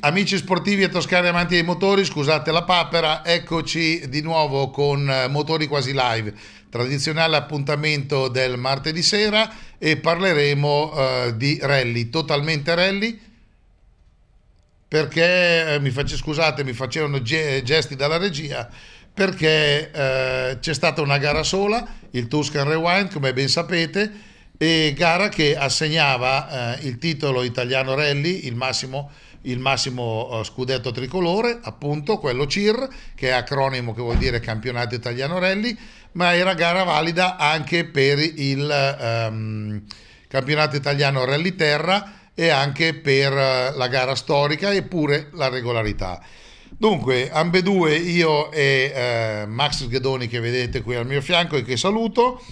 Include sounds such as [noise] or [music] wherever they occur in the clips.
Amici sportivi e toscani amanti dei motori, scusate la papera, eccoci di nuovo con eh, Motori Quasi Live, tradizionale appuntamento del martedì sera e parleremo eh, di rally, totalmente rally, perché, eh, mi face, scusate, mi facevano ge gesti dalla regia, perché eh, c'è stata una gara sola, il Tuscan Rewind, come ben sapete, e gara che assegnava eh, il titolo italiano rally, il massimo il massimo eh, scudetto tricolore, appunto quello CIR, che è acronimo che vuol dire Campionato Italiano Rally, ma era gara valida anche per il um, Campionato Italiano Rally Terra e anche per eh, la gara storica e pure la regolarità. Dunque, ambedue io e eh, Max Ghedoni che vedete qui al mio fianco e che saluto,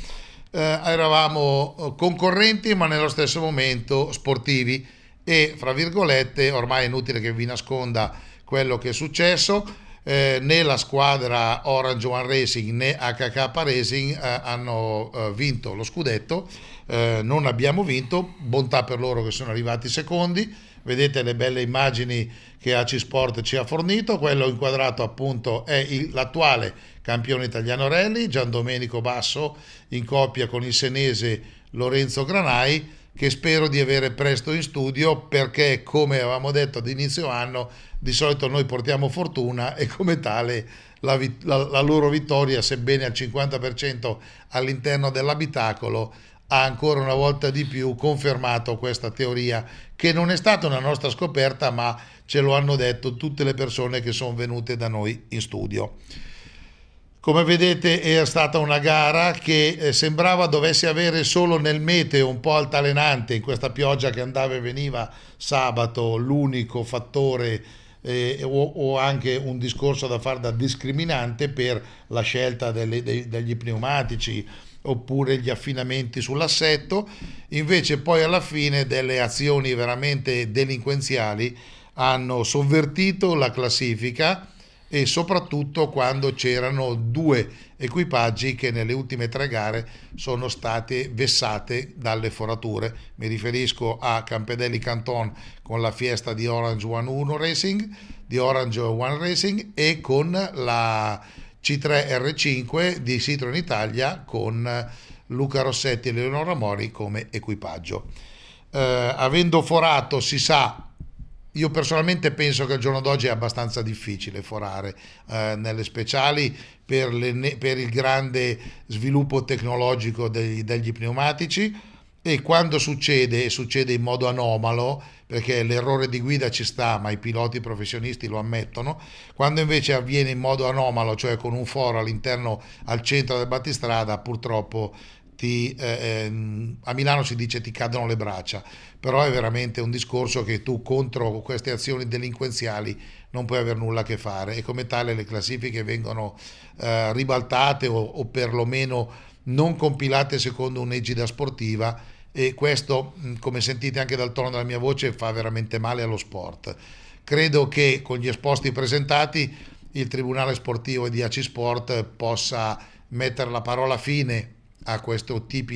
eh, eravamo eh, concorrenti ma nello stesso momento sportivi e, fra virgolette, ormai è inutile che vi nasconda quello che è successo, eh, né la squadra Orange One Racing né HK Racing eh, hanno eh, vinto lo scudetto, eh, non abbiamo vinto, bontà per loro che sono arrivati secondi, vedete le belle immagini che AC Sport ci ha fornito, quello inquadrato appunto è il, l'attuale campione italiano rally, Gian Domenico Basso in coppia con il senese Lorenzo Granai, che spero di avere presto in studio perché come avevamo detto ad inizio anno di solito noi portiamo fortuna e come tale la, la, la loro vittoria sebbene al 50% all'interno dell'abitacolo ha ancora una volta di più confermato questa teoria che non è stata una nostra scoperta ma ce lo hanno detto tutte le persone che sono venute da noi in studio. Come vedete era stata una gara che eh, sembrava dovesse avere solo nel meteo un po' altalenante in questa pioggia che andava e veniva sabato l'unico fattore eh, o, o, anche un discorso da fare da discriminante per la scelta delle, dei, degli pneumatici oppure gli affinamenti sull'assetto, invece poi alla fine delle azioni veramente delinquenziali hanno sovvertito la classifica e soprattutto quando c'erano due equipaggi che nelle ultime tre gare sono state vessate dalle forature. Mi riferisco a Campedelli Canton con la fiesta di Orange One 1 Racing, di Orange One Racing e con la C3R5 di Citroen Italia con Luca Rossetti e Leonora Mori come equipaggio. Eh, avendo forato si sa io personalmente penso che al giorno d'oggi è abbastanza difficile forare eh, nelle speciali per, le, per, il grande sviluppo tecnologico dei, degli pneumatici e quando succede, succede in modo anomalo, perché l'errore di guida ci sta, ma i piloti professionisti lo ammettono, quando invece avviene in modo anomalo, cioè con un foro all'interno, al centro del battistrada, purtroppo ti, eh, ehm, a Milano si dice ti cadono le braccia, però è veramente un discorso che tu contro queste azioni delinquenziali non puoi avere nulla a che fare e come tale le classifiche vengono eh, ribaltate o, o perlomeno non compilate secondo un'egida sportiva e questo, come sentite anche dal tono della mia voce, fa veramente male allo sport. Credo che con gli esposti presentati il Tribunale Sportivo di AC Sport possa mettere la parola fine a,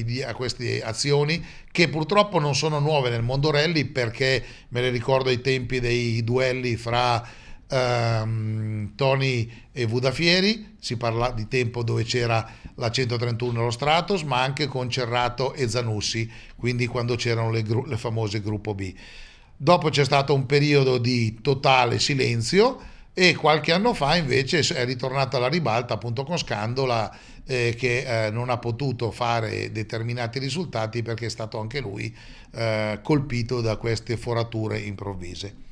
di, a, queste azioni che purtroppo non sono nuove nel mondo rally perché me le ricordo ai tempi dei duelli fra ehm, Tony e Vudafieri, si parla di tempo dove c'era la 131 e lo Stratos, ma anche con Cerrato e Zanussi, quindi quando c'erano le, le famose gruppo B. Dopo c'è stato un periodo di totale silenzio e qualche anno fa invece è ritornata alla ribalta appunto con Scandola eh, che eh, non ha potuto fare determinati risultati perché è stato anche lui eh, colpito da queste forature improvvise.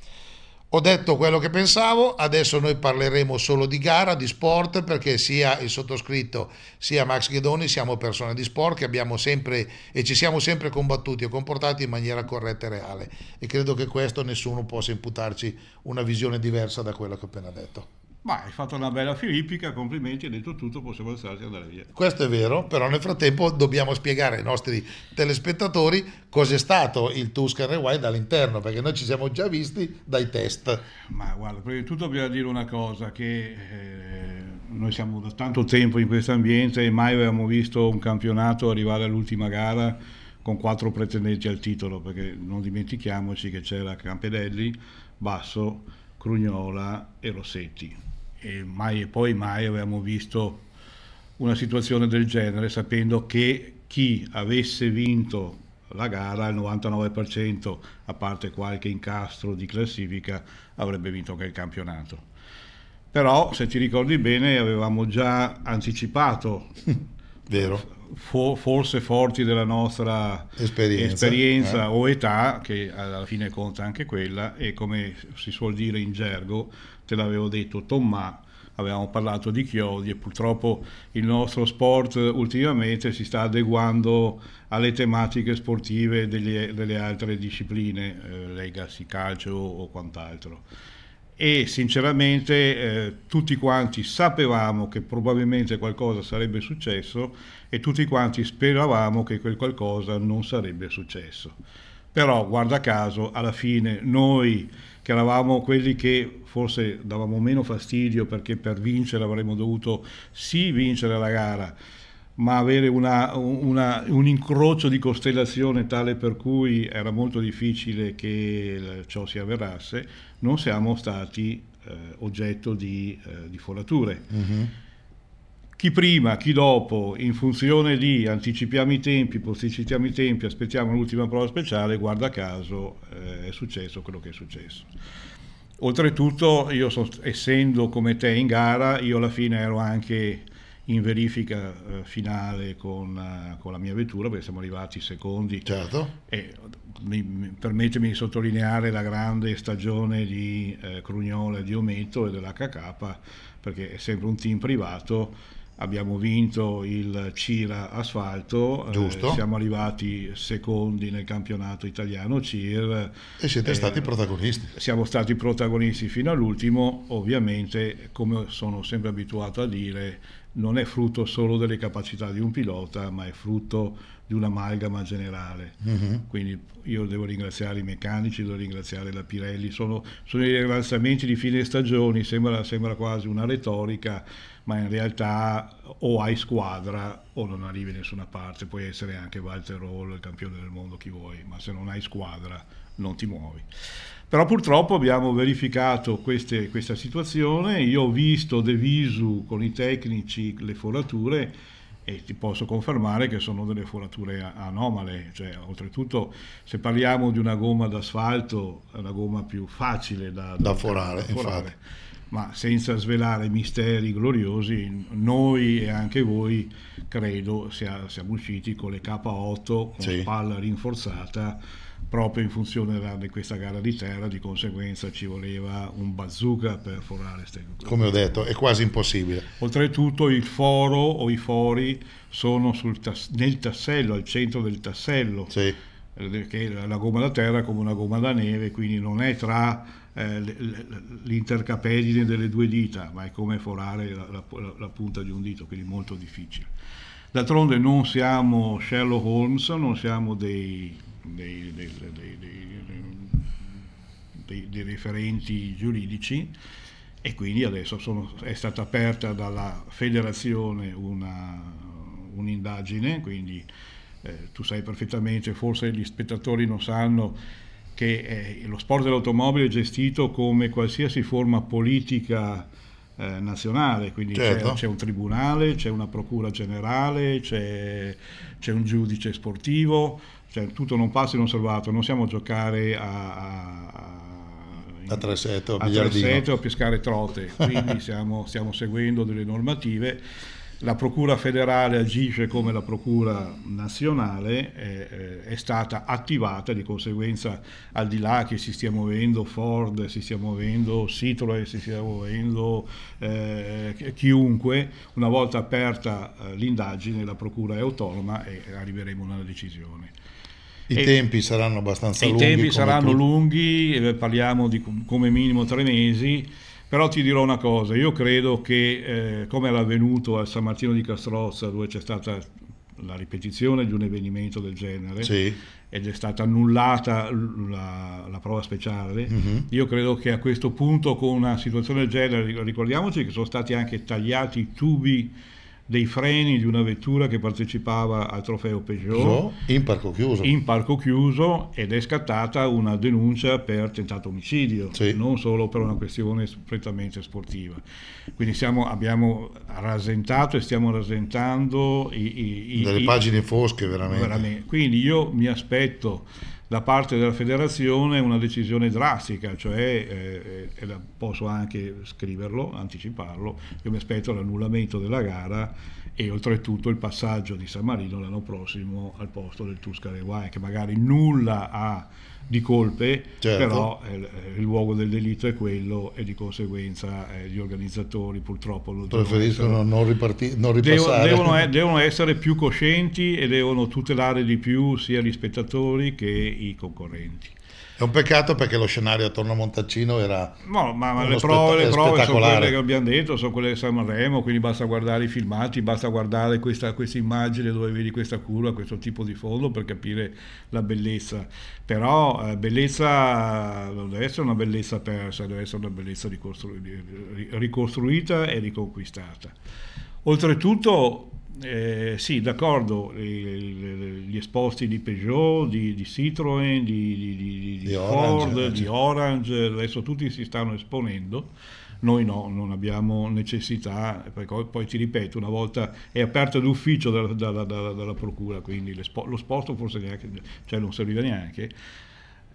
Ho detto quello che pensavo, adesso noi parleremo solo di gara, di sport, perché sia il sottoscritto sia Max Ghedoni siamo persone di sport che abbiamo sempre e ci siamo sempre combattuti e comportati in maniera corretta e reale e credo che questo nessuno possa imputarci una visione diversa da quella che ho appena detto. Ma hai fatto una bella filippica, complimenti, hai detto tutto, possiamo alzarti e andare via. Questo è vero, però nel frattempo dobbiamo spiegare ai nostri telespettatori cos'è stato il Tuscan Rewind dall'interno, perché noi ci siamo già visti dai test. Ma guarda, prima di tutto bisogna dire una cosa, che eh, noi siamo da tanto tempo in questo ambiente e mai avevamo visto un campionato arrivare all'ultima gara con quattro pretendenti al titolo, perché non dimentichiamoci che c'era Campedelli, Basso, Crugnola e Rossetti e mai e poi mai avevamo visto una situazione del genere sapendo che chi avesse vinto la gara al 99% a parte qualche incastro di classifica avrebbe vinto anche il campionato però se ti ricordi bene avevamo già anticipato [laughs] Vero. forse forti della nostra esperienza, esperienza eh. o età che alla fine conta anche quella e come si suol dire in gergo te l'avevo detto, Tommaso avevamo parlato di chiodi e purtroppo il nostro sport ultimamente si sta adeguando alle tematiche sportive degli, delle altre discipline, eh, legacy calcio o quant'altro. E sinceramente eh, tutti quanti sapevamo che probabilmente qualcosa sarebbe successo e tutti quanti speravamo che quel qualcosa non sarebbe successo. Però guarda caso, alla fine noi che eravamo quelli che forse davamo meno fastidio perché per vincere avremmo dovuto sì vincere la gara, ma avere una, una, un incrocio di costellazione tale per cui era molto difficile che ciò si avverasse, non siamo stati eh, oggetto di, eh, di forature. Uh-huh chi prima, chi dopo, in funzione di anticipiamo i tempi, posticipiamo i tempi, aspettiamo l'ultima prova speciale, guarda caso eh, è successo quello che è successo. Oltretutto, io so, essendo come te in gara, io alla fine ero anche in verifica eh, finale con, uh, con, la mia vettura perché siamo arrivati secondi certo. e mi, mi, permettetemi di sottolineare la grande stagione di eh, Crugnola, di Ometto e dell'HK perché è sempre un team privato abbiamo vinto il CIRA Asfalto, eh, siamo arrivati secondi nel campionato italiano CIR. E siete eh, stati protagonisti. Siamo stati protagonisti fino all'ultimo, ovviamente come sono sempre abituato a dire, non è frutto solo delle capacità di un pilota, ma è frutto di un'amalgama generale. Uh-huh. Quindi io devo ringraziare i meccanici, devo ringraziare la Pirelli, sono, sono i ringraziamenti di fine stagione, sembra, sembra, quasi una retorica, ma in realtà o hai squadra o non arrivi da nessuna parte, puoi essere anche Walter Roll, il campione del mondo, chi vuoi, ma se non hai squadra non ti muovi. Però purtroppo abbiamo verificato queste, questa situazione, io ho visto, deviso con i tecnici le forature, e ti posso confermare che sono delle forature anomale, cioè, oltretutto se parliamo di una gomma d'asfalto è la gomma più facile da, da, da forare, da forare. ma senza svelare misteri gloriosi noi e anche voi credo sia, siamo usciti con le K8 con sì. spalla rinforzata proprio in funzione della, di questa gara di terra, di conseguenza ci voleva un bazooka per forare queste Come ho detto, è quasi impossibile. Oltretutto il foro o i fori sono tas- nel tassello, al centro del tassello, sì. perché la gomma da terra è come una gomma da neve, quindi non è tra eh, l'intercapedine delle due dita, ma è come forare la, la, la punta di un dito, quindi molto difficile. D'altronde non siamo Sherlock Holmes, non siamo dei dei, dei, dei, dei referenti giuridici e quindi adesso sono, è stata aperta dalla federazione una, un'indagine, quindi eh, tu sai perfettamente, forse gli spettatori non sanno che eh, lo sport dell'automobile è gestito come qualsiasi forma politica eh, nazionale, quindi certo. c'è, c'è, un tribunale, c'è una procura generale, c'è, c'è un giudice sportivo, cioè tutto non passa in un salvato, non siamo a giocare a, a, a a Tresetto, a, Tresetto, a pescare trote, quindi stiamo, [laughs] stiamo, seguendo delle normative. La Procura federale agisce come la Procura nazionale, è, è stata attivata, di conseguenza al di là che si stia muovendo Ford, si stia muovendo Citroën, si stia muovendo eh, chiunque, una volta aperta eh, l'indagine la Procura è autonoma e arriveremo a una decisione. I e tempi saranno abbastanza lunghi. I tempi saranno tu. lunghi, parliamo di come minimo tre mesi, però ti dirò una cosa, io credo che eh, come era avvenuto a San Martino di Castrozza dove c'è stata la ripetizione di un evenimento del genere sì. ed è stata annullata la, la prova speciale, mm-hmm. io credo che a questo punto con una situazione del genere, ricordiamoci che sono stati anche tagliati i tubi dei freni di una vettura che partecipava al trofeo Peugeot no, in parco chiuso in parco chiuso ed è scattata una denuncia per tentato omicidio sì. non solo per una questione prettamente sportiva quindi siamo, abbiamo rasentato e stiamo rasentando i, i, delle i, pagine fosche veramente. veramente quindi io mi aspetto da parte della federazione una decisione drastica, cioè, eh, eh, posso anche scriverlo, anticiparlo, io mi aspetto l'annullamento della gara e oltretutto il passaggio di San Marino l'anno prossimo al posto del Tuscalewai, che magari nulla ha di colpe, certo. però eh, il luogo del delitto è quello e di conseguenza eh, gli organizzatori purtroppo lo preferiscono essere, non, riparti- non ripassare. Devono, devono, [laughs] devono, essere più coscienti e devono tutelare di più sia gli spettatori che i concorrenti. È un peccato perché lo scenario attorno a Montaccino era. No, ma, ma le prove, le prove sono quelle che abbiamo detto, sono quelle di Sanremo, quindi basta guardare i filmati, basta guardare questa, questa immagine dove vedi questa curva, questo tipo di fondo per capire la bellezza. Però eh, bellezza non deve essere una bellezza persa, deve essere una bellezza ricostruita e riconquistata. Oltretutto eh, sì, d'accordo, gli esposti di Peugeot, di, di Citroën, di, di, di Ford, Orange, eh, di Orange, adesso tutti si stanno esponendo. Noi no, non abbiamo necessità, perché poi ti ripeto, una volta è aperto l'ufficio dalla, dalla, dalla, dalla procura, quindi lo sposto forse neanche, cioè non serviva neanche.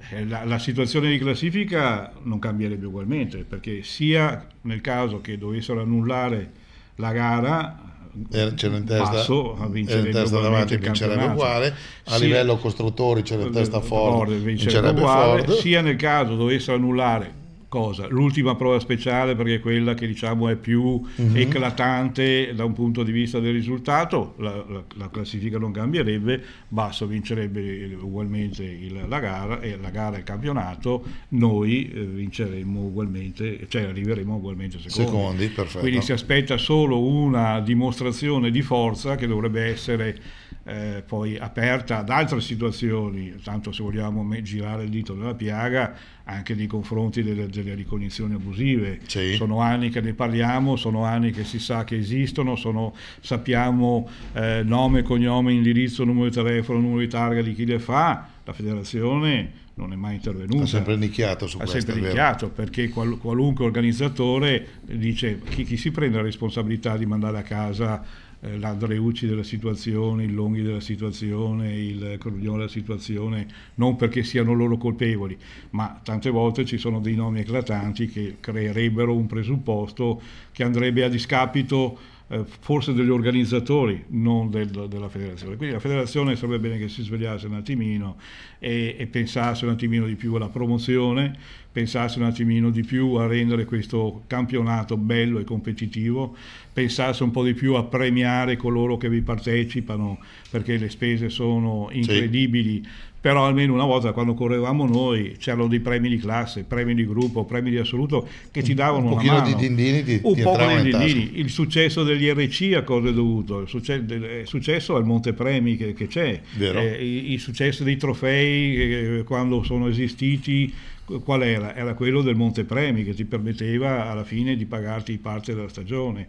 Eh, la, la, situazione di classifica non cambierebbe ugualmente, perché sia nel caso che dovessero annullare la gara, eh, c'era in testa, Basso, eh, era in testa davanti che uguale, a livello costruttori c'era in testa Ford, Ford c'era uguale, Ford. sia nel caso dovesse annullare cosa. L'ultima prova speciale perché è quella che diciamo è più mm-hmm. eclatante da un punto di vista del risultato, la, la, la classifica non cambierebbe, Basso vincerebbe eh, ugualmente il, la gara e la gara e il campionato, noi eh, vinceremo ugualmente, cioè arriveremo ugualmente secondi. secondi perfetto. Quindi si aspetta solo una dimostrazione di forza che dovrebbe essere eh, poi aperta ad altre situazioni, tanto se vogliamo girare il dito della piaga, anche nei confronti delle, delle ricognizioni abusive. Sì. Sono anni che ne parliamo, sono anni che si sa che esistono, sono, sappiamo eh, nome, cognome, indirizzo, numero di telefono, numero di targa di chi le fa. La federazione non è mai intervenuta. Ha sempre nicchiato su ha questo. Ha sempre nicchiato perché qual, qualunque organizzatore dice chi, chi si prende la responsabilità di mandare a casa eh, l'Andreucci della situazione, il Longhi della situazione, il Crugnone della situazione, non perché siano loro colpevoli, ma tante volte ci sono dei nomi eclatanti che creerebbero un presupposto che andrebbe a discapito eh, forse degli organizzatori, non del, della federazione. Quindi la federazione sarebbe bene che si svegliasse un attimino e, e pensasse un attimino di più alla promozione, pensasse un attimino di più a rendere questo campionato bello e competitivo, pensasse un po' di più a premiare coloro che vi partecipano perché le spese sono incredibili, sì però almeno una volta quando correvamo noi c'erano dei premi di classe, premi di gruppo, premi di assoluto che ci davano un una mano. Di dindini, di, un po' di dindini. Il successo degli RC a cosa è dovuto? Il, succe- il eh, successo al Montepremi che, che c'è, eh, il successo dei trofei eh, quando sono esistiti, qual era? Era quello del Montepremi che ti permetteva alla fine di pagarti parte della stagione.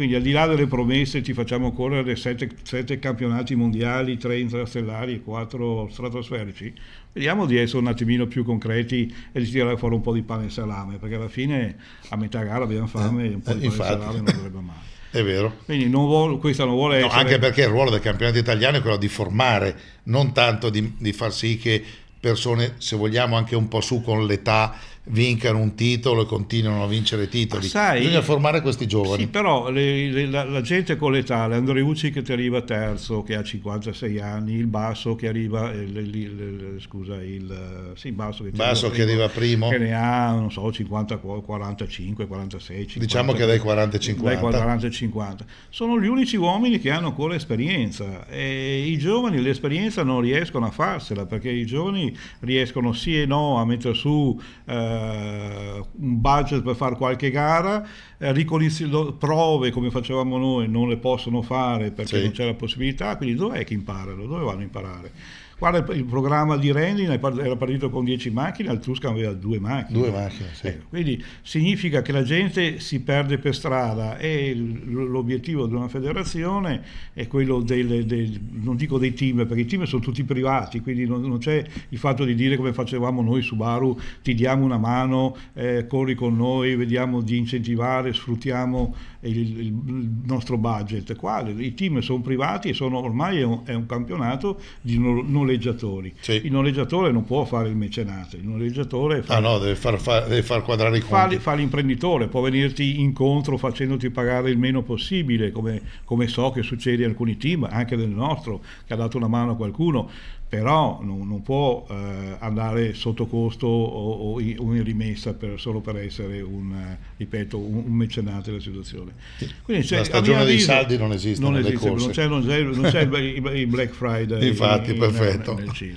Quindi al di là delle promesse ci facciamo correre 7 campionati mondiali, 3 intrastellari e 4 stratosferici, vediamo di essere un attimino più concreti e di tirare fuori un po' di pane e salame, perché alla fine a metà gara abbiamo fame e un po' di eh, pane e salame non dovrebbe male. [laughs] È vero. Quindi non vuole, questa non vuole essere... no, Anche perché il ruolo del campionato italiano è quello di formare, non tanto di, di far sì che persone, se vogliamo, anche un po' su con l'età vincano un titolo e continuano a vincere titoli. Sai, Bisogna formare questi giovani. Sì, però le, le, la, la, gente con l'età, l'Andreucci che ti arriva terzo, che ha 56 anni, il Basso che arriva, eh, le, scusa, il sì, Basso, che, basso arriva, che arriva primo, che ne ha, non so, 50, 45, 46, 50, Diciamo che dai 40 e 50. Dai 40 e 50. Sono gli unici uomini che hanno ancora esperienza e i giovani l'esperienza non riescono a farsela perché i giovani riescono sì e no a mettere su... Eh, un budget per fare qualche gara, eh, prove come facevamo noi non le possono fare perché sì. non c'è la possibilità, quindi dov'è che imparano? Dove vanno a imparare? Guarda, il programma di Rendin era partito con 10 macchine, Tuscan aveva due macchine. Due macchine, sì. eh, quindi significa che la gente si perde per strada e l'obiettivo di una federazione è quello del, del, non dico dei team, perché i team sono tutti privati, quindi non, non c'è il fatto di dire come facevamo noi su Baru, ti diamo una mano, eh, corri con noi, vediamo di incentivare, sfruttiamo il, il nostro budget. Qua i team sono privati e sono, ormai è un, è un campionato di non, non noleggiatori. Sì. Il noleggiatore non può fare il mecenate, il noleggiatore fa, ah, no, deve, far, fa, deve far quadrare i conti. Fa, fa, l'imprenditore, può venirti incontro facendoti pagare il meno possibile, come, come so che succede in alcuni team, anche del nostro, che ha dato una mano a qualcuno però non, non può eh, andare sotto costo o, o in rimessa per, solo per essere un, eh, ripeto, un, un mecenate della situazione. Quindi, cioè, La stagione dei saldi non esiste, non, esiste non c'è, non c'è, non c'è il, Black Friday Infatti, in, perfetto. Nel, nel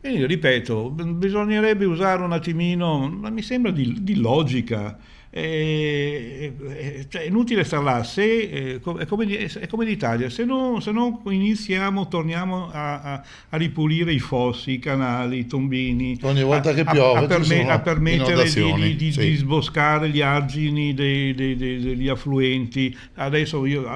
Quindi, ripeto, bisognerebbe usare un attimino, ma mi sembra di, di logica, eh, eh, eh, cioè è inutile star là, se, eh, è, come, è come l'Italia, se non, se non iniziamo, torniamo a, a, a, ripulire i fossi, i canali, i tombini, ogni volta a, che piove, a, perme, permettere di, di, di, sì. di, sboscare gli argini dei, dei, dei, degli affluenti, adesso io,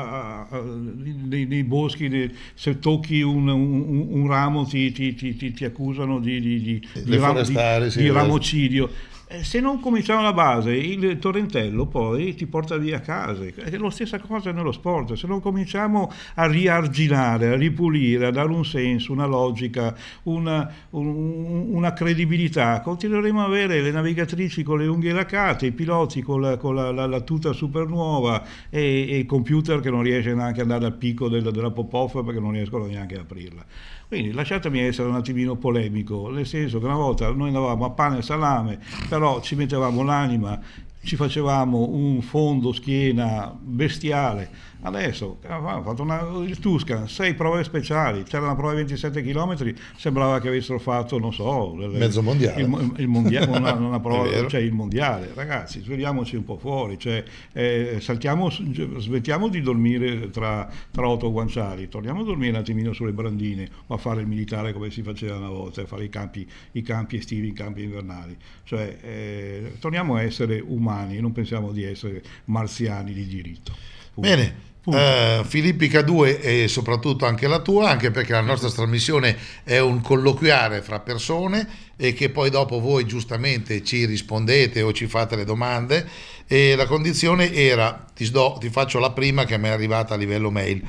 nei, boschi se tocchi un, un, un ramo ti, ti, ti, ti, accusano di, di, di, ram, sì, esatto. ramocidio. Eh, se non cominciamo la base, il torrentello poi ti porta via a casa. È la stessa cosa nello sport. Se non cominciamo a riarginare, a ripulire, a dare un senso, una logica, una, un, una credibilità, continueremo a avere le navigatrici con le unghie lacate, i piloti con la, con la, la, la tuta super nuova e, e, il computer che non riesce neanche ad andare al picco della, della pop-off perché non riescono neanche ad aprirla. Quindi lasciatemi essere un attimino polemico, nel senso che una volta noi andavamo a pane e salame, però ci mettevamo l'anima, ci facevamo un fondo schiena bestiale Adesso ha eh, fatto una, il Tuscan, sei prove speciali, c'era una prova di 27 km, sembrava che avessero fatto, non so, mezzo mondiale. Il, il mondiale [laughs] una, una prova, cioè il mondiale. Ragazzi, svegliamoci un po' fuori, cioè, eh, saltiamo, smettiamo di dormire tra, tra otto guanciali, torniamo a dormire un attimino sulle brandine o a fare il militare come si faceva una volta, a fare i campi, i campi estivi, i campi invernali. Cioè, eh, torniamo a essere umani, non pensiamo di essere marziani di diritto. Bene, Uh, eh, Filippica 2 e soprattutto anche la tua, anche perché la nostra trasmissione è un colloquiare fra persone e che poi dopo voi giustamente ci rispondete o ci fate le domande e la condizione era, ti, do, ti faccio la prima che mi è arrivata a livello mail,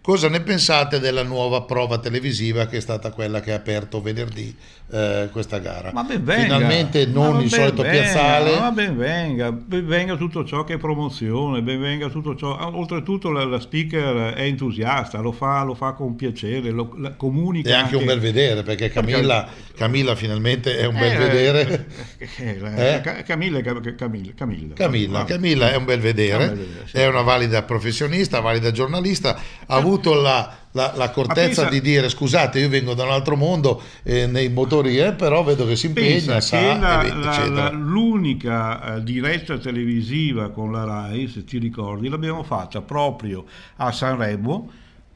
Cosa ne pensate della nuova prova televisiva che è stata quella che ha aperto venerdì eh, questa gara? Ma ben venga. Finalmente non ben il solito venga, piazzale. Ma ben venga, ben venga tutto ciò che è promozione, ben venga tutto ciò. Ah, oltretutto la, la speaker è entusiasta, lo fa, lo fa con piacere, lo, la, comunica. È anche, anche, un bel vedere perché Camilla, Camilla finalmente è un bel eh, eh vedere. Eh, eh? eh? Camilla, Camilla, Camilla, Camilla, ah. Camilla è un bel vedere, è, un bel vedere sì. è una valida professionista, valida giornalista. Ha avuto avuto la, la, l'accortezza di dire scusate io vengo da un altro mondo eh, nei motori eh, però vedo che si impegna sa, che la, vende, eh, la, la, l'unica eh, diretta televisiva con la RAI se ti ricordi l'abbiamo fatta proprio a Sanremo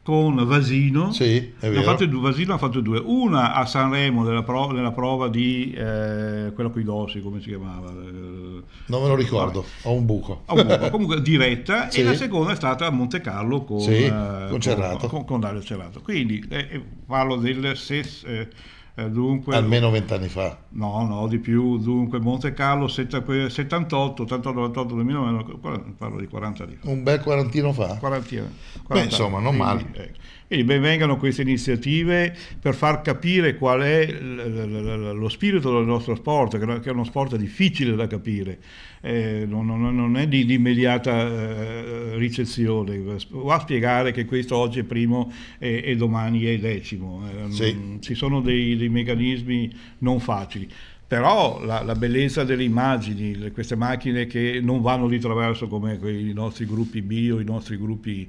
con Vasino, sì, ha fatto due, Vasino ha fatto due, una a Sanremo nella prova, nella prova di eh, quella qui dossi, come si chiamava? Eh, non me lo ricordo, ho un buco. Ho un buco. [laughs] comunque diretta sì. e la seconda è stata a Monte Carlo con, sì, con, eh, Cerrato. con, con Dario Cerrato. Quindi eh, eh parlo del ses, eh, dunque, Almeno vent'anni fa. No, no, di più. Dunque, Monte Carlo 78, 80, 98, 2009, parlo di 40 anni fa. Un bel quarantino fa? Quarantino. insomma, non male. Quindi, ecco. Quindi benvengano queste iniziative per far capire qual è lo spirito del nostro sport, che è uno sport difficile da capire, eh, non, non, è di, di immediata eh, ricezione, va a spiegare che questo oggi è primo e, e domani è decimo. Eh, sì. ci sono dei, dei meccanismi non facili però la, la, bellezza delle immagini, le, queste macchine che non vanno di traverso come i nostri gruppi B o i nostri gruppi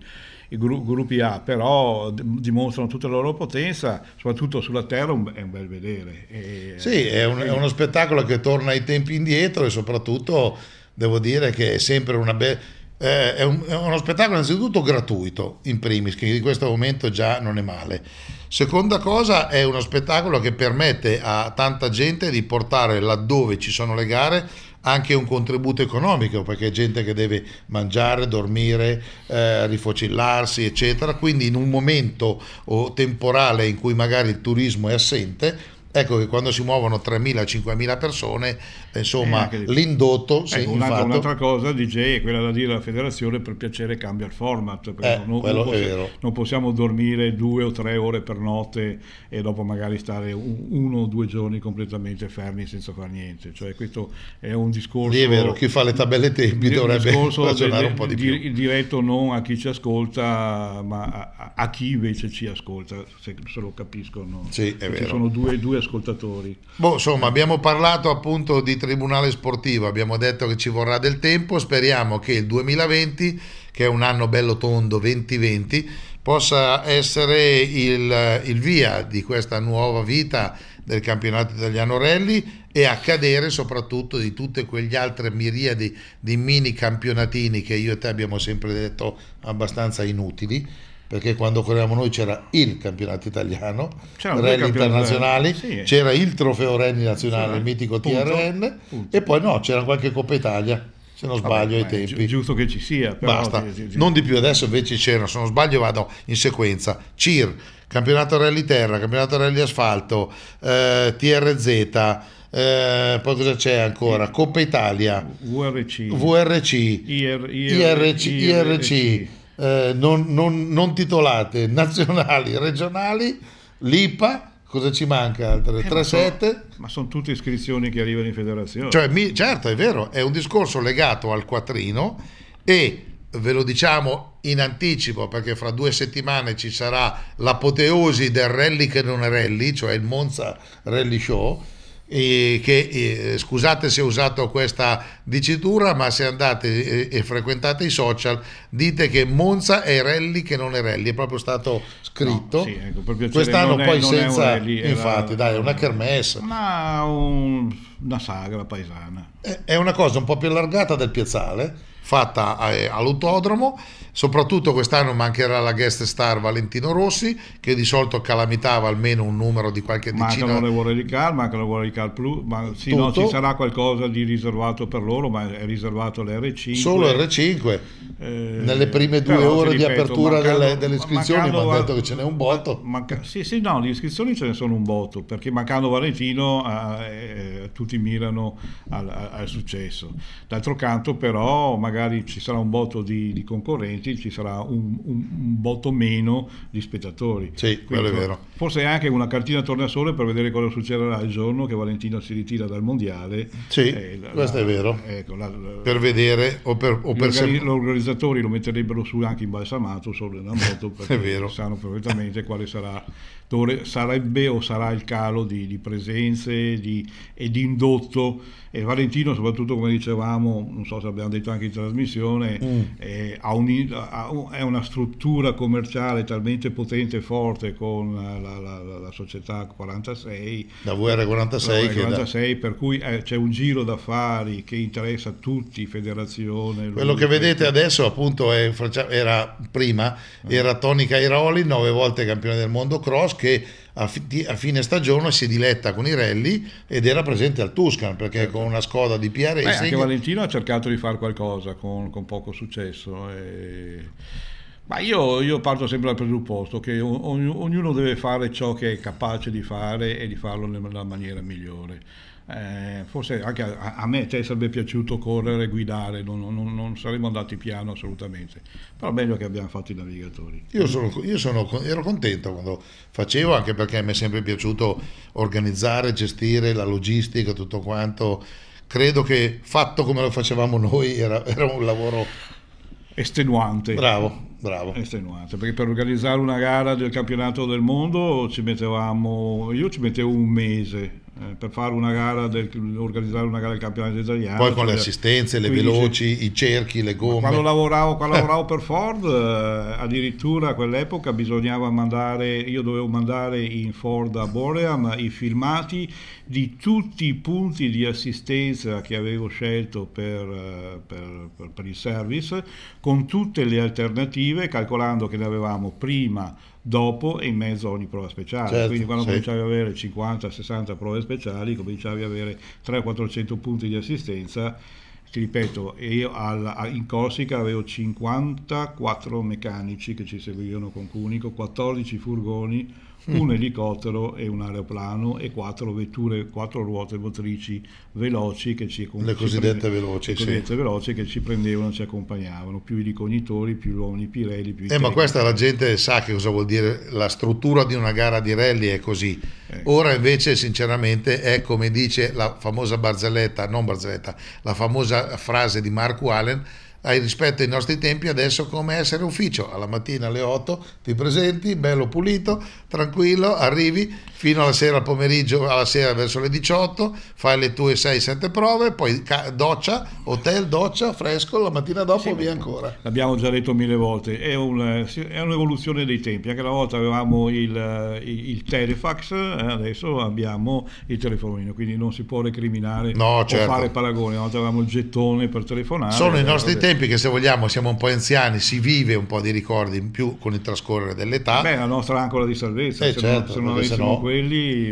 i gru- gruppi A, però dimostrano tutta la loro potenza, soprattutto sulla terra è un bel vedere. E, sì, è, un, è uno spettacolo che torna ai tempi indietro e soprattutto devo dire che è sempre una bella... Eh, è, un, è, uno spettacolo innanzitutto gratuito, in primis, che in questo momento già non è male. Seconda cosa, è uno spettacolo che permette a tanta gente di portare laddove ci sono le gare anche un contributo economico perché è gente che deve mangiare, dormire, eh, rifocillarsi eccetera, quindi in un momento oh, temporale in cui magari il turismo è assente Ecco che quando si muovono 3.000-5.000 persone, eh, insomma, eh, l'indotto... Ecco, sì, un'altra, un'altra, cosa, dice, è quella da dire alla federazione, per piacere cambia il format, eh, non, non, possiamo, non, possiamo dormire due o tre ore per notte e dopo magari stare un, uno o due giorni completamente fermi senza fare niente. Cioè questo è un discorso... Lì è vero, chi fa le tabelle tempi dovrebbe [laughs] ragionare un po' di, di più. Diretto non a chi ci ascolta, ma a, a chi invece ci ascolta, se, se lo capiscono. Sì, è vero. Ci sono due, due ascoltatori. Boh, insomma, abbiamo parlato appunto di tribunale sportivo, abbiamo detto che ci vorrà del tempo, speriamo che il 2020, che è un anno bello tondo 2020, possa essere il, il via di questa nuova vita del campionato italiano rally e accadere soprattutto di tutte quegli altre miriadi di mini campionatini che io e te abbiamo sempre detto abbastanza inutili perché quando correvamo noi c'era il campionato italiano, c'era rally internazionali, sì. c'era il trofeo rally nazionale, sì. il mitico Punto. TRN, Punto. e poi no, c'era qualche Coppa Italia, se non sbaglio Vabbè, ai tempi. Gi- giusto che ci sia. Però Basta, gi- gi- non di più, adesso invece c'erano, se non sbaglio vado in sequenza, CIR, campionato rally terra, campionato rally asfalto, eh, TRZ, eh, poi cosa c'è ancora? Coppa Italia, VRC, VRC IRC, IRC, IRC eh, non, non, non, titolate, [laughs] nazionali, regionali, l'IPA, cosa ci manca? Altre eh, 37? Ma, sono tutte iscrizioni che arrivano in federazione. Cioè, mi, certo, è vero, è un discorso legato al quattrino e ve lo diciamo in anticipo perché fra due settimane ci sarà l'apoteosi del rally che non è rally, cioè il Monza Rally Show eh, che scusate se ho usato questa dicitura, ma se andate e, frequentate i social dite che Monza è rally che non è rally, è proprio stato scritto. No, sì, ecco, Quest'anno poi è, senza... Rally, infatti, era, dai, è una kermesse. ma un, una sagra paesana. è una cosa un po' più allargata del piazzale fatta eh, all'autodromo. Soprattutto quest'anno mancherà la guest star Valentino Rossi, che di solito calamitava almeno un numero di qualche decina. mancano le di car mancano le manca di car Plus, ma sì, no, ci sarà qualcosa di riservato per loro, ma è riservato l'R5. Solo R5. Eh, Nelle prime due ore ripeto, di apertura mancano, delle, delle, iscrizioni mi hanno detto che ce n'è un botto. Manca, sì, sì, no, le iscrizioni ce ne sono un botto, perché mancando Valentino eh, eh, tutti mirano al, al, al successo. D'altro canto però magari magari ci sarà un botto di, di concorrenti, ci sarà un, un, un, botto meno di spettatori. Sì, Quindi, quello è vero. Forse è anche una cartina torna sole per vedere cosa succederà il giorno che Valentino si ritira dal mondiale. Sì, eh, la, questo è vero. Ecco, la, la, per vedere o per... O per sem- gli organizzatori lo metterebbero su anche imbalsamato solo nella moto [laughs] perché sanno perfettamente quale sarà dove sarebbe o sarà il calo di, di presenze di, e di indotto e Valentino soprattutto come dicevamo, non so se abbiamo detto anche in trasmissione, mm. eh, ha un, ha, è una struttura commerciale talmente potente e forte con la, la, la, la società 46, la VR46, 46, da... per cui eh, c'è un giro d'affari che interessa tutti, federazione. Quello che vedete adesso appunto è, era prima, eh. era Tony Cairoli, nove volte campione del mondo cross, Ramos che a, fine stagione si è diletta con i rally ed era presente al Tuscan perché certo. con una scoda di PR Beh, anche Valentino ha cercato di fare qualcosa con, con poco successo e... ma io, io, parto sempre dal presupposto che ognuno deve fare ciò che è capace di fare e di farlo nella maniera migliore eh, forse anche a, a me cioè, sarebbe piaciuto correre, guidare, non, non, non, saremmo andati piano assolutamente, però meglio che abbiamo fatto i navigatori. Io, sono, io sono, ero contento quando facevo, anche perché mi è sempre piaciuto organizzare, gestire la logistica, tutto quanto. Credo che fatto come lo facevamo noi era, era un lavoro estenuante. Bravo, bravo. Estenuante, perché per organizzare una gara del campionato del mondo ci mettevamo, io ci mettevo un mese eh, per fare una gara del, organizzare una gara del campionato italiano poi con le assistenze, le veloci, i cerchi, le gomme quando lavoravo, quando lavoravo per Ford eh, addirittura a quell'epoca bisognava mandare io dovevo mandare in Ford a Boream i filmati di tutti i punti di assistenza che avevo scelto per, eh, per, per, per il service con tutte le alternative calcolando che ne avevamo prima dopo e in mezzo a ogni prova speciale. Certo, Quindi quando sì. cominciavi ad avere 50-60 prove speciali, cominciavi ad avere 300-400 punti di assistenza. Ti ripeto, io alla, in Corsica avevo 54 meccanici che ci seguivano con Cunico, 14 furgoni, Mm. un elicottero e un aeroplano e quattro vetture, quattro ruote motrici veloci che ci, le cosiddette, prende, veloci, le cosiddette sì. veloci che ci prendevano e ci accompagnavano, più i ricognitori, più gli uomini Pirelli. Più eh, ma questa la gente sa che cosa vuol dire, la struttura di una gara di rally è così. Eh. Ora invece sinceramente è come dice la famosa barzelletta, non barzelletta, la famosa frase di Mark Allen, hai rispetto ai nostri tempi adesso come essere ufficio. Alla mattina alle 8 ti presenti, bello pulito, tranquillo, arrivi fino alla sera, al pomeriggio, alla sera verso le 18, fai le tue 6-7 prove, poi doccia, hotel, doccia, fresco, la mattina dopo sì, via ancora. L'abbiamo già detto mille volte, è, un, è un'evoluzione dei tempi, anche una volta avevamo il, il, il telefax, eh, adesso abbiamo il telefonino, quindi non si può recriminare no, certo. o fare paragone una volta avevamo il gettone per telefonare. Sono i eh, nostri tempi tempi che se vogliamo siamo un po' anziani, si vive un po' di ricordi in più con il trascorrere dell'età. Beh, la nostra ancora di salvezza, eh, se, certo, non, se non avessimo no. quelli,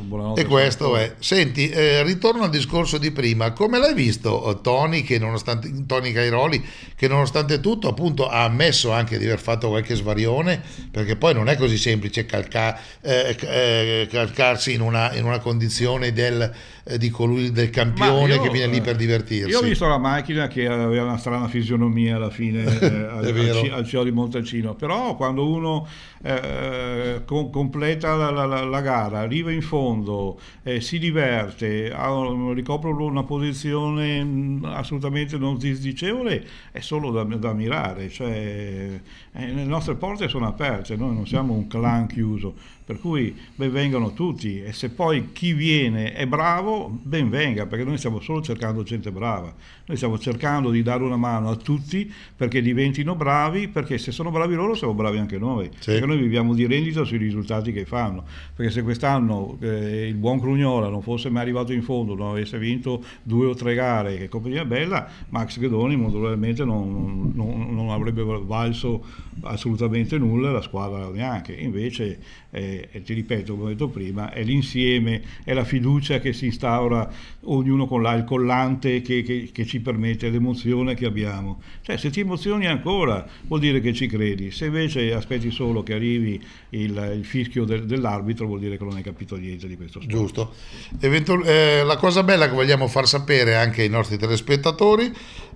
buonanotte. E questo è. Senti, eh, ritorno al discorso di prima, come l'hai visto eh, Tony, che nonostante, Tony Cairoli, che nonostante tutto appunto ha ammesso anche di aver fatto qualche svarione, perché poi non è così semplice calca, eh, eh calcarsi in una, in una condizione del eh, di colui del campione io, che viene lì eh, per divertirsi. Io ho visto la macchina che aveva una strana fisionomia alla fine [laughs] eh, al, al Cio di Montalcino, però quando uno eh, com- completa la, la, la, gara, arriva in fondo, eh, si diverte, un, ricopre una posizione mm, assolutamente non disdicevole, è solo da, da mirare. Cioè, le nostre porte sono aperte, noi non siamo un clan chiuso, per cui beh, vengono tutti e se poi chi viene è bravo, ben venga, perché noi stiamo solo cercando gente brava, noi stiamo cercando di dare una mano a tutti perché diventino bravi, perché se sono bravi loro siamo bravi anche noi, sì. perché noi viviamo di rendita sui risultati che fanno, perché se quest'anno eh, il buon Crugnola non fosse mai arrivato in fondo, non avesse vinto due o tre gare che compagnia bella, Max Gedoni molto probabilmente non, non, non, avrebbe valso assolutamente nulla la squadra neanche, invece eh, ti ripeto come ho detto prima, è l'insieme, è la fiducia che si installa instaura ognuno con la, il collante che, che, che, ci permette l'emozione che abbiamo. Cioè se ti emozioni ancora vuol dire che ci credi, se invece aspetti solo che arrivi il, il fischio del, dell'arbitro vuol dire che non hai capito niente di questo sport. Giusto. Eventu- eh, la cosa bella che vogliamo far sapere anche ai nostri telespettatori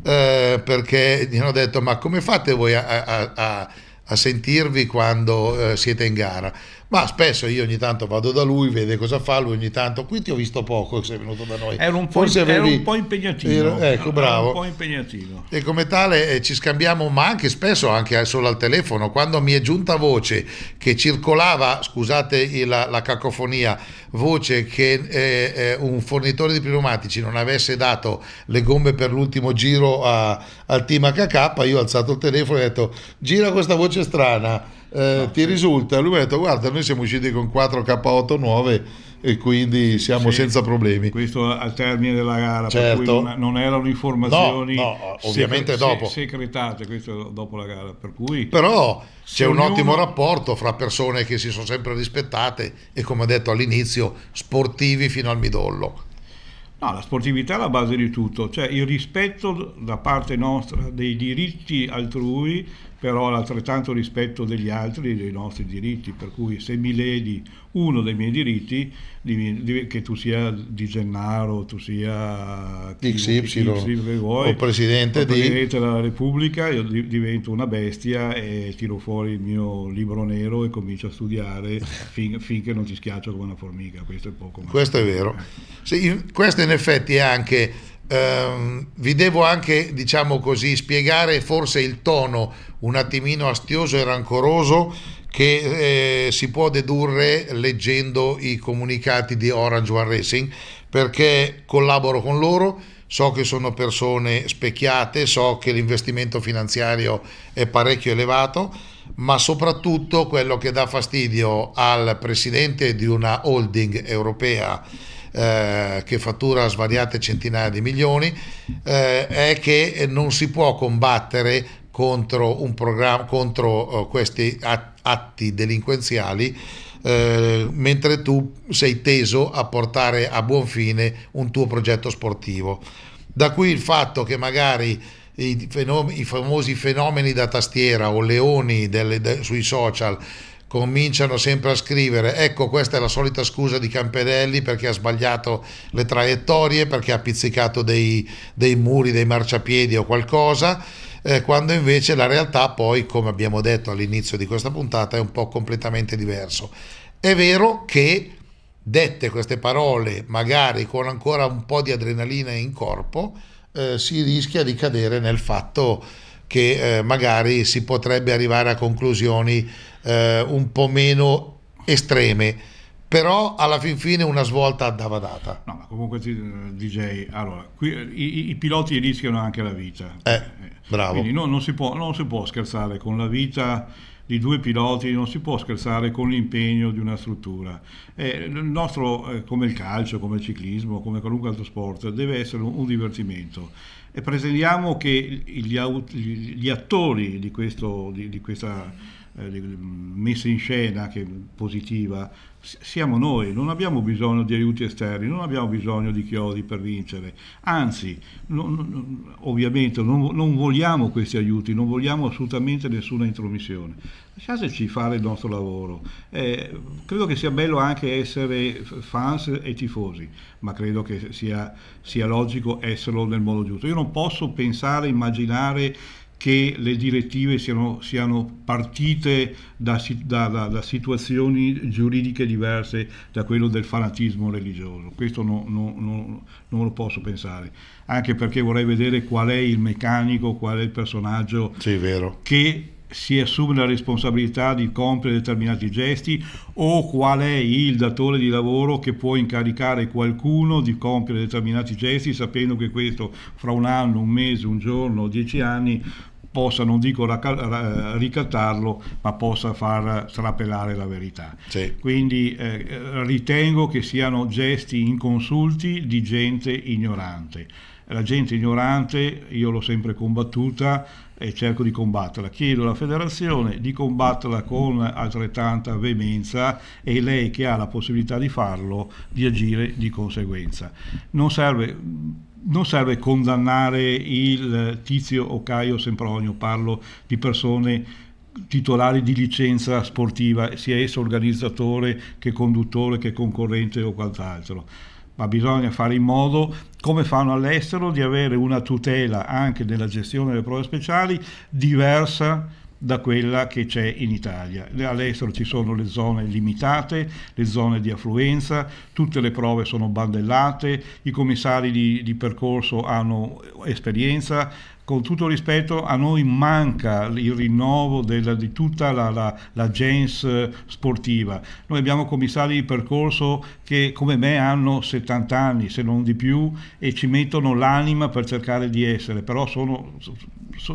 eh, perché gli hanno detto ma come fate voi a, a, a, a sentirvi quando eh, siete in gara? Ma spesso io ogni tanto vado da lui, vede cosa fa, lui ogni tanto, qui ti ho visto poco, sei venuto da noi. Era un po', in, avevi... era un po impegnativo. Era, ecco, bravo. Era un po' impegnativo. E come tale eh, ci scambiamo, ma anche spesso, anche eh, solo al telefono, quando mi è giunta voce che circolava, scusate la, la cacofonia, voce che eh, eh, un fornitore di pneumatici non avesse dato le gomme per l'ultimo giro a, al team HK, io ho alzato il telefono e ho detto gira questa voce strana eh, ti sì. risulta? Lui mi ha detto guarda noi siamo usciti con 4 K8 nuove e quindi siamo sì, senza problemi. Questo al termine della gara, certo. non, non, erano informazioni no, no, ovviamente secre- dopo. segretate, questo dopo la gara, per cui Però c'è ognuno... un ottimo rapporto fra persone che si sono sempre rispettate e come ho detto all'inizio sportivi fino al midollo. No, la sportività è la base di tutto, cioè il rispetto da parte nostra dei diritti altrui però l'altrettanto rispetto degli altri dei nostri diritti, per cui se mi ledi uno dei miei diritti, che tu sia Di Gennaro, tu sia XY, o presidente, presidente di... della Repubblica, io divento una bestia e tiro fuori il mio libro nero e comincio a studiare [laughs] fin, finché non ti schiaccio come una formica, questo è poco. Questo è vero. [laughs] Sì, questo in effetti è anche ehm, vi devo anche, diciamo così, spiegare forse il tono un attimino astioso e rancoroso che eh, si può dedurre leggendo i comunicati di Orange One Racing perché collaboro con loro, so che sono persone specchiate, so che l'investimento finanziario è parecchio elevato, ma soprattutto quello che dà fastidio al presidente di una holding europea eh, che fattura svariate centinaia di milioni, eh, è che non si può combattere contro, contro eh, questi atti delinquenziali eh, mentre tu sei teso a portare a buon fine un tuo progetto sportivo. Da qui il fatto che magari i, fenom i famosi fenomeni da tastiera o leoni delle, de sui social cominciano sempre a scrivere ecco questa è la solita scusa di Camperelli perché ha sbagliato le traiettorie, perché ha pizzicato dei, dei muri, dei marciapiedi o qualcosa, eh, quando invece la realtà poi, come abbiamo detto all'inizio di questa puntata, è un po' completamente diverso. È vero che dette queste parole, magari con ancora un po' di adrenalina in corpo, eh, si rischia di cadere nel fatto che eh, magari si potrebbe arrivare a conclusioni eh, un po' meno estreme, però alla fin fine una svolta dava data. No, ma comunque eh, DJ, allora, qui, eh, i, i, piloti rischiano anche la vita. Eh, eh, bravo. Quindi no, non, si può, non si può scherzare con la vita di due piloti, non si può scherzare con l'impegno di una struttura. Eh, il nostro, eh, come il calcio, come il ciclismo, come qualunque altro sport, deve essere un, un divertimento e presendiamo che gli, gli attori di, questo, di, di questa eh, messa in scena che positiva, siamo noi, non abbiamo bisogno di aiuti esterni, non abbiamo bisogno di chiodi per vincere, anzi, non, non, ovviamente non, non, vogliamo questi aiuti, non vogliamo assolutamente nessuna intromissione. Lasciateci fare il nostro lavoro. Eh, credo che sia bello anche essere fans e tifosi, ma credo che sia, sia logico esserlo nel modo giusto. Io non posso pensare, immaginare che le direttive siano, siano partite da, da, da, da, situazioni giuridiche diverse da quello del fanatismo religioso. Questo no, no, no, non lo posso pensare, anche perché vorrei vedere qual è il meccanico, qual è il personaggio sì, che si assume la responsabilità di compiere determinati gesti o qual è il datore di lavoro che può incaricare qualcuno di compiere determinati gesti sapendo che questo fra un anno, un mese, un giorno, dieci anni possa, non dico ricattarlo, ma possa far trapelare la verità. Sì. Quindi eh, ritengo che siano gesti inconsulti di gente ignorante. La gente ignorante, io l'ho sempre combattuta e cerco di combatterla. Chiedo alla federazione di combatterla con altrettanta veemenza e lei che ha la possibilità di farlo, di agire di conseguenza. Non serve non serve condannare il tizio o Caio Sempronio, parlo di persone titolari di licenza sportiva, sia esso organizzatore che conduttore che concorrente o quant'altro. Ma bisogna fare in modo, come fanno all'estero, di avere una tutela anche nella gestione delle prove speciali diversa da quella che c'è in Italia. All'estero ci sono le zone limitate, le zone di affluenza, tutte le prove sono bandellate, i commissari di, di percorso hanno esperienza, con tutto rispetto, a noi manca il rinnovo della, di tutta la, la, la, gens eh, sportiva. Noi abbiamo commissari di percorso che come me hanno 70 anni, se non di più, e ci mettono l'anima per cercare di essere, però sono, so,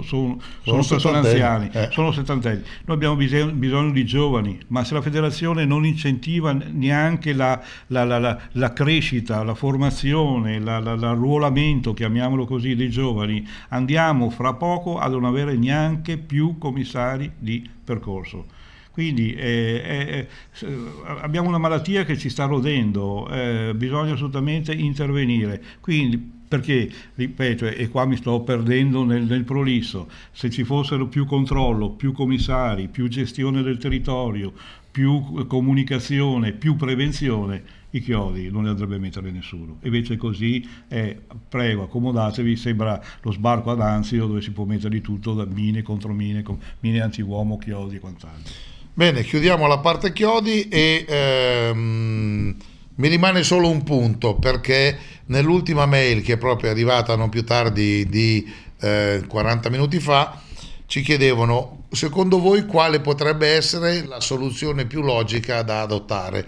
sono, sono, persone anziane, eh. sono settantenni. Noi abbiamo bisogno, bisogno, di giovani, ma se la federazione non incentiva neanche la, la crescita, la formazione, l'arruolamento, chiamiamolo così, dei giovani, andiamo torniamo fra poco a non avere neanche più commissari di percorso. Quindi eh, eh, eh, eh, abbiamo una malattia che ci sta rodendo, eh, bisogna assolutamente intervenire. Quindi, perché, ripeto, e qua mi sto perdendo nel, nel, prolisso, se ci fossero più controllo, più commissari, più gestione del territorio, più eh, comunicazione, più prevenzione, i chiodi, non li andrebbe a mettere nessuno. Invece così è, prego, accomodatevi, sembra lo sbarco ad Anzio dove si può mettere di tutto, da mine contro mine, con mine anti-uomo, chiodi e quant'altro. Bene, chiudiamo la parte chiodi e... Ehm... Mi rimane solo un punto perché nell'ultima mail che è proprio arrivata non più tardi di eh, 40 minuti fa ci chiedevano secondo voi quale potrebbe essere la soluzione più logica da adottare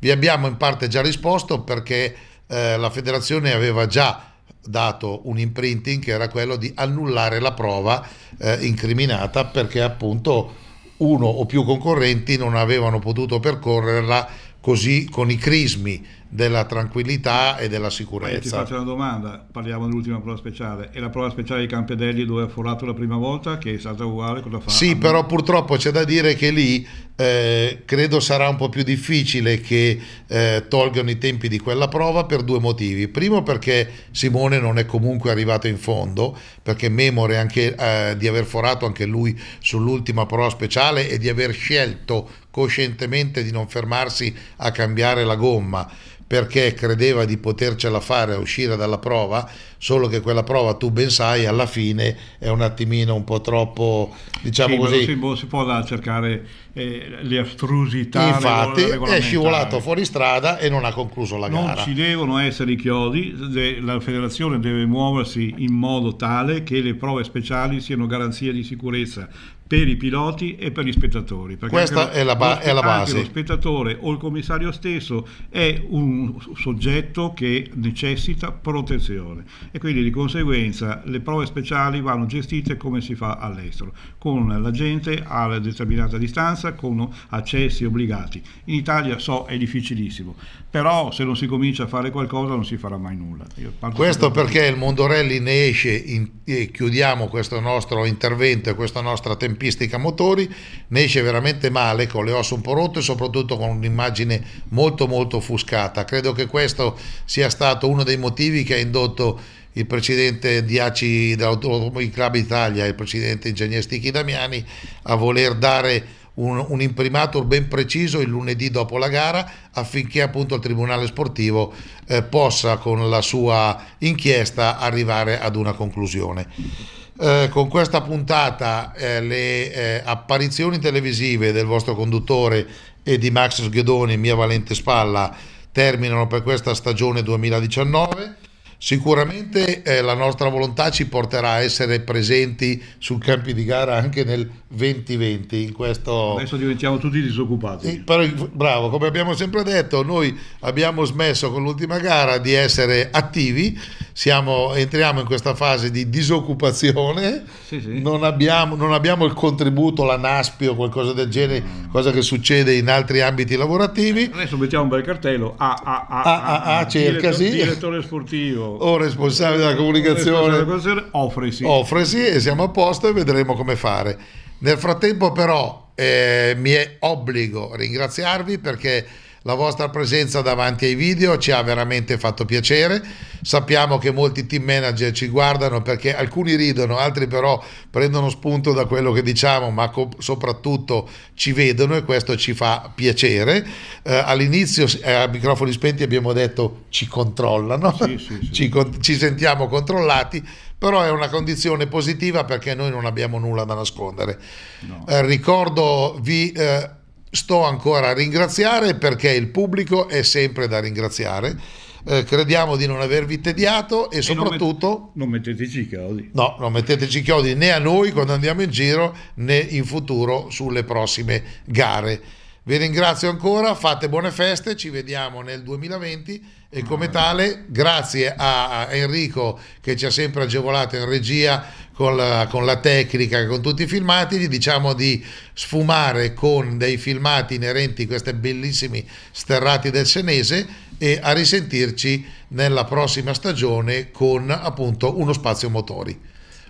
vi abbiamo in parte già risposto perché eh, la federazione aveva già dato un imprinting che era quello di annullare la prova eh, incriminata perché appunto uno o più concorrenti non avevano potuto percorrerla così con i crismi della tranquillità e della sicurezza. Io ti faccio una domanda, parliamo dell'ultima prova speciale, e la prova speciale di Campedelli dove ha forato la prima volta, che è stata uguale, cosa fa? Sì, ah, però purtroppo c'è da dire che lì eh, credo sarà un po' più difficile che eh, tolgano i tempi di quella prova per due motivi. Primo perché Simone non è comunque arrivato in fondo, perché memore anche, eh, di aver forato anche lui sull'ultima prova speciale e di aver scelto coscientemente di non fermarsi a cambiare la gomma perché credeva di potercela fare a uscire dalla prova, solo che quella prova, tu ben sai, alla fine è un attimino un po' troppo, diciamo sì, così... Si, può, boh, si può andare a cercare eh, le astrusità Infatti è scivolato eh. fuori strada e non ha concluso la gara. Non ci devono essere i chiodi, la federazione deve muoversi in modo tale che le prove speciali siano garanzia di sicurezza per i piloti e per gli spettatori. Questa è, la ba- è, la base. Lo spettatore o il commissario stesso è un soggetto che necessita protezione e quindi di conseguenza le prove speciali vanno gestite come si fa all'estero, con la gente a determinata distanza, con accessi obbligati. In Italia so è difficilissimo, però se non si comincia a fare qualcosa non si farà mai nulla. Questo perché il Mondorelli ne esce in, e chiudiamo questo nostro intervento e questa nostra temperatura tempistica motori, ne esce veramente male con le ossa un po' rotte soprattutto con un'immagine molto molto offuscata. Credo che questo sia stato uno dei motivi che ha indotto il presidente di ACI dell'Automobile Club Italia, il presidente ingegner Stichi Damiani, a voler dare un, un, imprimatur ben preciso il lunedì dopo la gara affinché appunto il Tribunale Sportivo eh, possa con la sua inchiesta arrivare ad una conclusione. Eh, con questa puntata eh, le eh, apparizioni televisive del vostro conduttore e di Max Sghedoni, mia valente spalla, terminano per questa stagione 2019. Sicuramente eh, la nostra volontà ci porterà a essere presenti sul campi di gara anche nel 2020. In questo... Adesso diventiamo tutti disoccupati. Sì, eh, però, bravo, come abbiamo sempre detto, noi abbiamo smesso con l'ultima gara di essere attivi, siamo, entriamo in questa fase di disoccupazione, sì, sì. Non, abbiamo, non, abbiamo, il contributo, la NASPI o qualcosa del genere, cosa che succede in altri ambiti lavorativi. Adesso mettiamo un bel cartello, AAA, ah, ah, ah, ah, ah, cercasi. Direttore sportivo o responsabile della comunicazione, responsabile offresi. offresi e siamo a posto e vedremo come fare. Nel frattempo però eh, mi è obbligo ringraziarvi perché la vostra presenza davanti ai video ci ha veramente fatto piacere. Sappiamo che molti team manager ci guardano perché alcuni ridono, altri però prendono spunto da quello che diciamo, ma soprattutto ci vedono e questo ci fa piacere. Eh, all'inizio eh, a microfoni spenti abbiamo detto ci controllano, sì, sì, sì. [laughs] Ci, con- ci sentiamo controllati però è una condizione positiva perché noi non abbiamo nulla da nascondere. No. Eh, ricordo vi eh, sto ancora a ringraziare perché il pubblico è sempre da ringraziare. Eh, crediamo di non avervi tediato e, e soprattutto non, metteteci i chiodi no, non metteteci i chiodi né a noi quando andiamo in giro né in futuro sulle prossime gare vi ringrazio ancora fate buone feste ci vediamo nel 2020 e come ah. tale grazie a Enrico che ci ha sempre agevolato in regia con la, con la, tecnica, con tutti i filmati, gli diciamo di sfumare con dei filmati inerenti a questi bellissimi sterrati del senese e a risentirci nella prossima stagione con appunto uno spazio motori.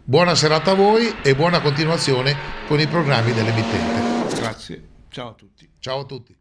Buona serata a voi e buona continuazione con i programmi dell'emittente. Grazie, ciao a tutti. Ciao a tutti.